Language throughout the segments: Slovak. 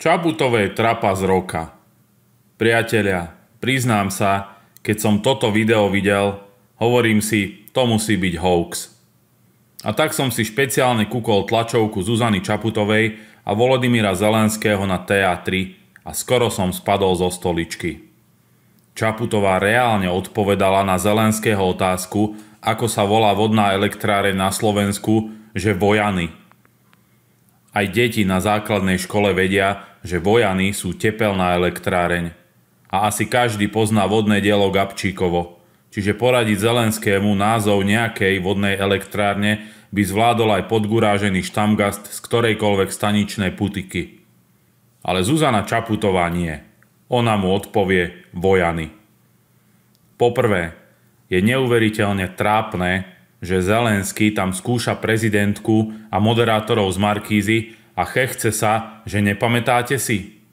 Čabutové trapa z roka. Priatelia, priznám sa, keď som toto video videl, hovorím si, to musí byť hoax. A tak som si špeciálne kúkol tlačovku Zuzany Čaputovej a Volodymyra Zelenského na TA3 a skoro som spadol zo stoličky. Čaputová reálne odpovedala na Zelenského otázku, ako sa volá vodná elektráre na Slovensku, že vojany – aj deti na základnej škole vedia, že vojany sú tepelná elektráreň. A asi každý pozná vodné dielo Gabčíkovo. Čiže poradiť Zelenskému názov nejakej vodnej elektrárne by zvládol aj podgurážený štamgast z ktorejkoľvek staničnej putiky. Ale Zuzana Čaputová nie. Ona mu odpovie vojany. Poprvé, je neuveriteľne trápne, že Zelenský tam skúša prezidentku a moderátorov z Markízy a chechce sa, že nepamätáte si?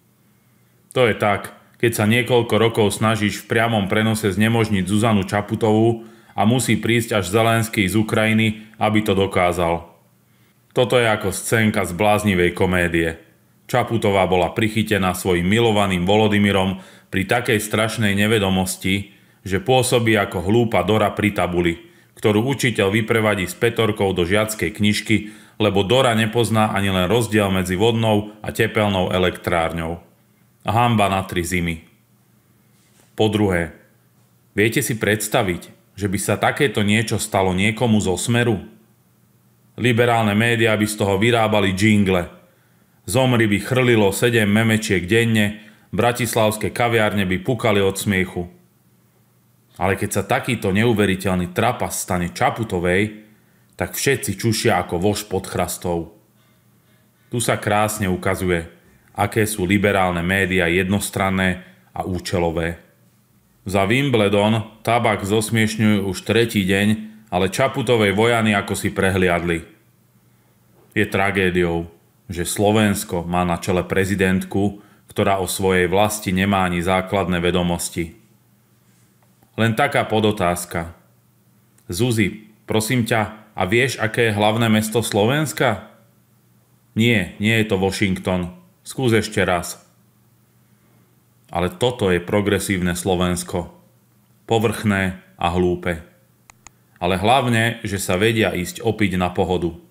To je tak, keď sa niekoľko rokov snažíš v priamom prenose znemožniť Zuzanu Čaputovú a musí prísť až Zelenský z Ukrajiny, aby to dokázal. Toto je ako scénka z bláznivej komédie. Čaputová bola prichytená svojim milovaným Volodymyrom pri takej strašnej nevedomosti, že pôsobí ako hlúpa Dora pri tabuli – ktorú učiteľ vyprevadí s petorkou do žiackej knižky, lebo Dora nepozná ani len rozdiel medzi vodnou a tepelnou elektrárňou. Hamba na tri zimy. Po druhé, viete si predstaviť, že by sa takéto niečo stalo niekomu zo smeru? Liberálne médiá by z toho vyrábali džingle. Zomri by chrlilo 7 memečiek denne, bratislavské kaviárne by pukali od smiechu. Ale keď sa takýto neuveriteľný trapas stane Čaputovej, tak všetci čušia ako vož pod chrastou. Tu sa krásne ukazuje, aké sú liberálne médiá jednostranné a účelové. Za Wimbledon tabak zosmiešňujú už tretí deň, ale Čaputovej vojany ako si prehliadli. Je tragédiou, že Slovensko má na čele prezidentku, ktorá o svojej vlasti nemá ani základné vedomosti. Len taká podotázka. Zuzi, prosím ťa, a vieš, aké je hlavné mesto Slovenska? Nie, nie je to Washington. Skús ešte raz. Ale toto je progresívne Slovensko. Povrchné a hlúpe. Ale hlavne, že sa vedia ísť opiť na pohodu.